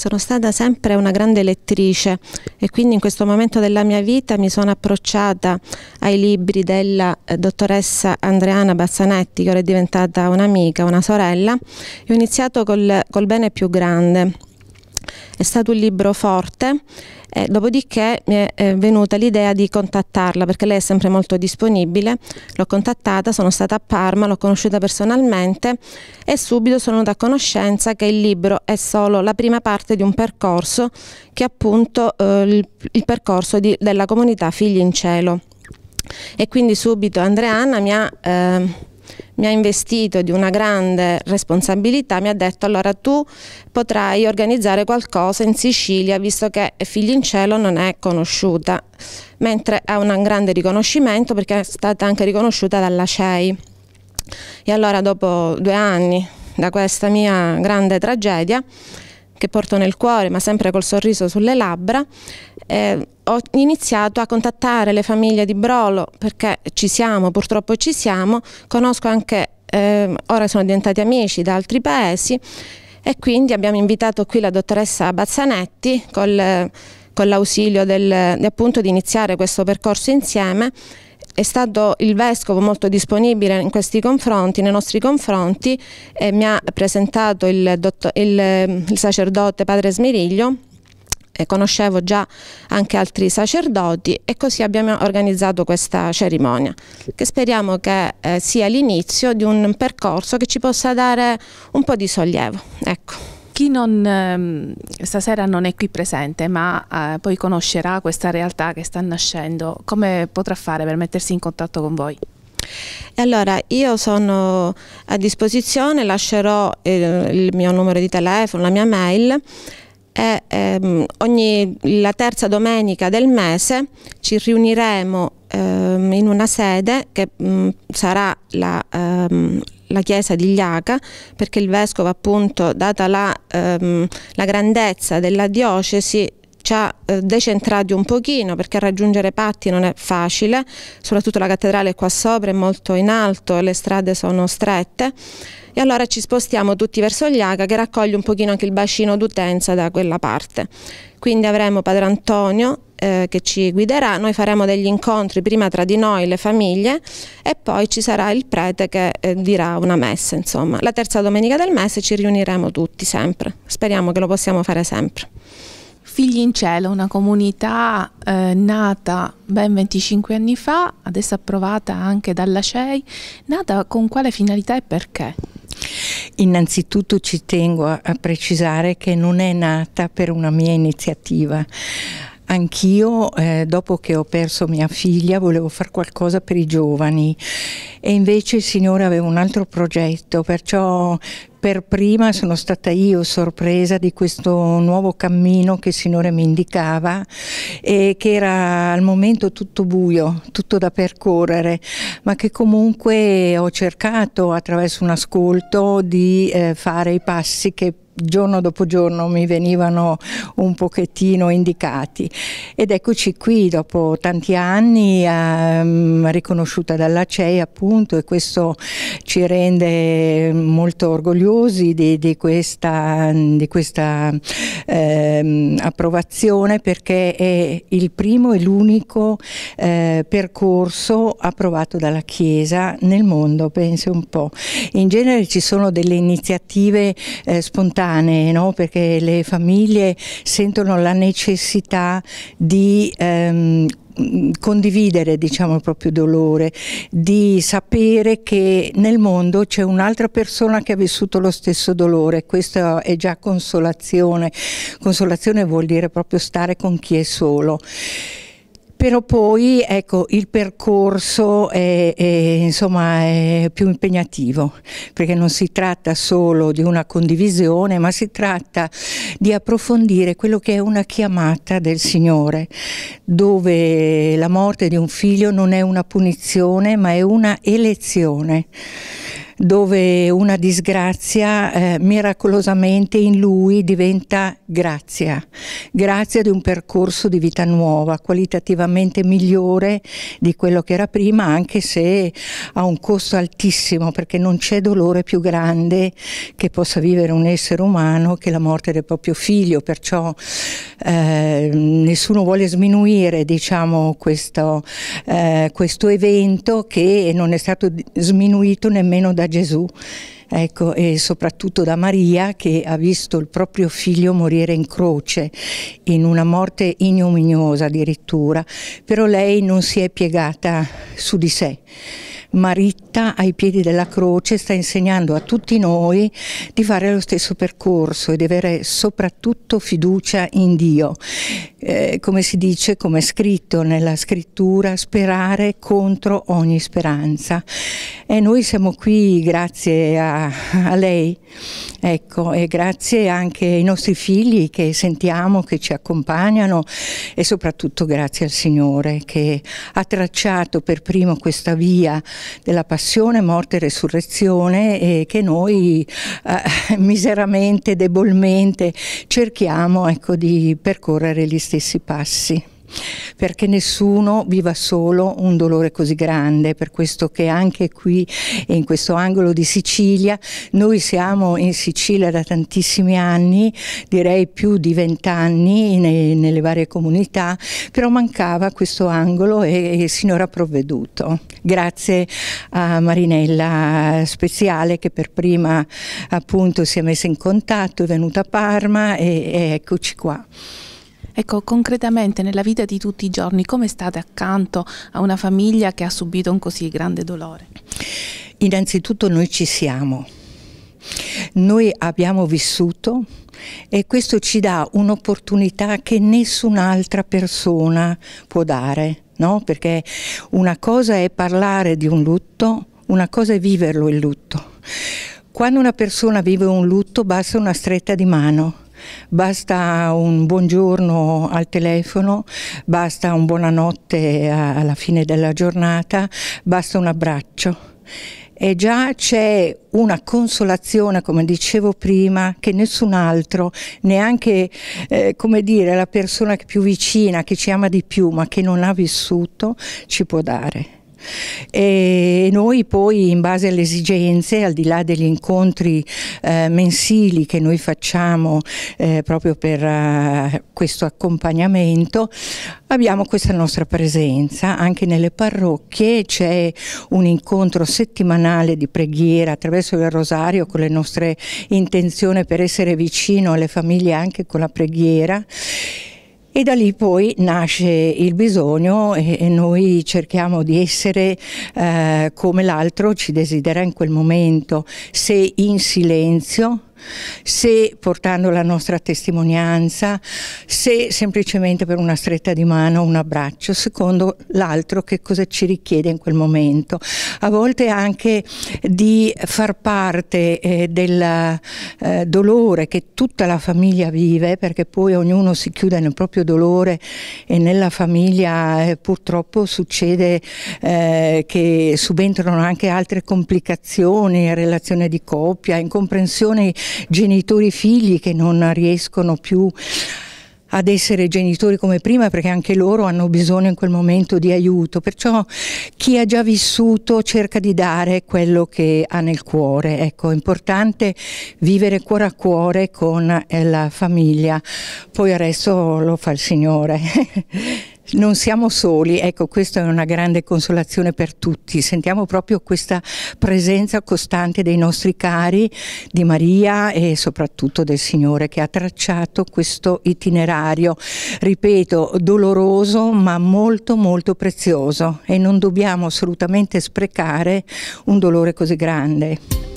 sono stata sempre una grande lettrice e quindi in questo momento della mia vita mi sono approcciata ai libri della eh, dottoressa Andreana Bassanetti, che ora è diventata un'amica, una sorella, e ho iniziato col, col bene più grande è stato un libro forte, eh, dopodiché mi è eh, venuta l'idea di contattarla perché lei è sempre molto disponibile, l'ho contattata, sono stata a Parma, l'ho conosciuta personalmente e subito sono venuta a conoscenza che il libro è solo la prima parte di un percorso che è appunto eh, il, il, percorso di, della comunità Figli in Cielo. E quindi subito Andreana mi ha... Eh, mi ha investito di una grande responsabilità, mi ha detto allora tu potrai organizzare qualcosa in Sicilia visto che Figli in Cielo non è conosciuta, mentre è un grande riconoscimento perché è stata anche riconosciuta dalla CEI. E allora dopo due anni da questa mia grande tragedia, che porto nel cuore ma sempre col sorriso sulle labbra, eh, ho iniziato a contattare le famiglie di Brolo perché ci siamo, purtroppo ci siamo, conosco anche, eh, ora sono diventati amici da altri paesi e quindi abbiamo invitato qui la dottoressa Bazzanetti col, con l'ausilio appunto di iniziare questo percorso insieme è stato il Vescovo molto disponibile in questi confronti, nei nostri confronti e mi ha presentato il, il, il sacerdote Padre Smiriglio e eh, conoscevo già anche altri sacerdoti e così abbiamo organizzato questa cerimonia che speriamo che eh, sia l'inizio di un percorso che ci possa dare un po' di sollievo. Ecco chi non, ehm, stasera non è qui presente ma eh, poi conoscerà questa realtà che sta nascendo, come potrà fare per mettersi in contatto con voi? Allora, io sono a disposizione, lascerò eh, il mio numero di telefono, la mia mail e ehm, ogni, la terza domenica del mese ci riuniremo ehm, in una sede che mh, mm, sarà la, ehm, la, chiesa di Gliaca perché il vescovo appunto data la, ehm, la grandezza della diocesi ci ha eh, decentrati un pochino perché raggiungere Patti non è facile, soprattutto la cattedrale qua sopra è molto in alto, e le strade sono strette e allora ci spostiamo tutti verso Gliaga che raccoglie un pochino anche il bacino d'utenza da quella parte. Quindi avremo Padre Antonio eh, che ci guiderà, noi faremo degli incontri prima tra di noi, le famiglie e poi ci sarà il prete che eh, dirà una messa, insomma. La terza domenica del mese ci riuniremo tutti sempre, speriamo che lo possiamo fare sempre. Figli in Cielo, una comunità eh, nata ben 25 anni fa, adesso approvata anche dalla CEI, nata con quale finalità e perché? Innanzitutto ci tengo a precisare che non è nata per una mia iniziativa, anch'io, eh, dopo che ho perso mia figlia, volevo fare qualcosa per i giovani e invece il Signore aveva un altro progetto, perciò per prima sono stata io sorpresa di questo nuovo cammino che il Signore mi indicava e che era al momento tutto buio, tutto da percorrere, ma che comunque ho cercato attraverso un ascolto di eh, fare i passi che giorno dopo giorno mi venivano un pochettino indicati ed eccoci qui dopo tanti anni ehm, riconosciuta dalla CEI appunto e questo ci rende molto orgogliosi di, di questa, di questa ehm, approvazione perché è il primo e l'unico eh, percorso approvato dalla Chiesa nel mondo, pensi un po'. In genere ci sono delle iniziative eh, spontanee spontanee, no? perché le famiglie sentono la necessità di ehm, condividere diciamo, il proprio dolore, di sapere che nel mondo c'è un'altra persona che ha vissuto lo stesso dolore, questa è già consolazione, consolazione vuol dire proprio stare con chi è solo però poi ecco, il percorso è, è, insomma, è più impegnativo perché non si tratta solo di una condivisione ma si tratta di approfondire quello che è una chiamata del Signore dove la morte di un figlio non è una punizione ma è una elezione dove una disgrazia eh, miracolosamente in lui diventa grazia, grazia di un percorso di vita nuova, qualitativamente migliore di quello che era prima, anche se ha un costo altissimo, perché non c'è dolore più grande che possa vivere un essere umano che la morte del proprio figlio, perciò eh, nessuno vuole sminuire diciamo, questo, eh, questo evento che non è stato sminuito nemmeno da Gesù ecco, e soprattutto da Maria che ha visto il proprio figlio morire in croce, in una morte ignominiosa addirittura, però lei non si è piegata su di sé. Maritta ai piedi della croce sta insegnando a tutti noi di fare lo stesso percorso e di avere soprattutto fiducia in Dio. Eh, come si dice, come è scritto nella scrittura, sperare contro ogni speranza. E noi siamo qui grazie a, a lei, ecco, e grazie anche ai nostri figli che sentiamo, che ci accompagnano e soprattutto grazie al Signore che ha tracciato per primo questa via della passione, morte e resurrezione eh, che noi eh, miseramente, debolmente cerchiamo ecco, di percorrere gli stessi passi perché nessuno viva solo un dolore così grande, per questo che anche qui in questo angolo di Sicilia, noi siamo in Sicilia da tantissimi anni, direi più di vent'anni nelle varie comunità, però mancava questo angolo e, e ha provveduto. Grazie a Marinella Speziale che per prima appunto si è messa in contatto, è venuta a Parma e, e eccoci qua. Ecco, concretamente nella vita di tutti i giorni, come state accanto a una famiglia che ha subito un così grande dolore? Innanzitutto noi ci siamo, noi abbiamo vissuto e questo ci dà un'opportunità che nessun'altra persona può dare, no? perché una cosa è parlare di un lutto, una cosa è viverlo il lutto. Quando una persona vive un lutto basta una stretta di mano basta un buongiorno al telefono, basta un buonanotte alla fine della giornata, basta un abbraccio. E già c'è una consolazione, come dicevo prima, che nessun altro, neanche eh, come dire, la persona più vicina, che ci ama di più, ma che non ha vissuto, ci può dare. E noi poi in base alle esigenze, al di là degli incontri eh, mensili che noi facciamo eh, proprio per eh, questo accompagnamento, abbiamo questa nostra presenza. Anche nelle parrocchie c'è un incontro settimanale di preghiera attraverso il rosario con le nostre intenzioni per essere vicino alle famiglie anche con la preghiera. E da lì poi nasce il bisogno e noi cerchiamo di essere eh, come l'altro ci desidera in quel momento, se in silenzio se portando la nostra testimonianza, se semplicemente per una stretta di mano, un abbraccio, secondo l'altro che cosa ci richiede in quel momento. A volte anche di far parte eh, del eh, dolore che tutta la famiglia vive, perché poi ognuno si chiude nel proprio dolore e nella famiglia eh, purtroppo succede eh, che subentrano anche altre complicazioni, relazione di coppia, incomprensioni genitori figli che non riescono più ad essere genitori come prima perché anche loro hanno bisogno in quel momento di aiuto, perciò chi ha già vissuto cerca di dare quello che ha nel cuore, ecco, è importante vivere cuore a cuore con eh, la famiglia, poi adesso lo fa il Signore. non siamo soli, ecco questa è una grande consolazione per tutti, sentiamo proprio questa presenza costante dei nostri cari, di Maria e soprattutto del Signore che ha tracciato questo itinerario, ripeto, doloroso ma molto molto prezioso e non dobbiamo assolutamente sprecare un dolore così grande.